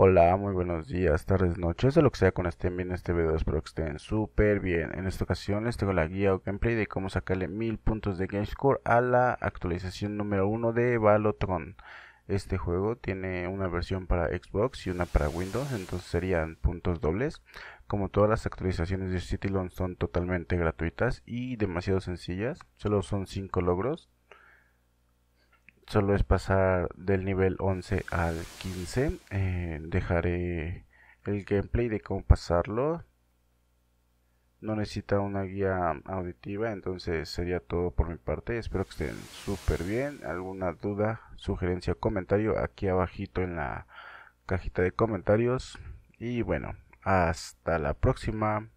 Hola, muy buenos días, tardes, noches, de lo que sea con estén bien este video, espero que estén súper bien. En esta ocasión les tengo la guía o gameplay de cómo sacarle 1000 puntos de GameScore a la actualización número 1 de Balotron. Este juego tiene una versión para Xbox y una para Windows, entonces serían puntos dobles. Como todas las actualizaciones de Citylon son totalmente gratuitas y demasiado sencillas, solo son 5 logros, solo es pasar del nivel 11 al 15 eh, dejaré el gameplay de cómo pasarlo no necesita una guía auditiva entonces sería todo por mi parte espero que estén súper bien alguna duda sugerencia o comentario aquí abajito en la cajita de comentarios y bueno hasta la próxima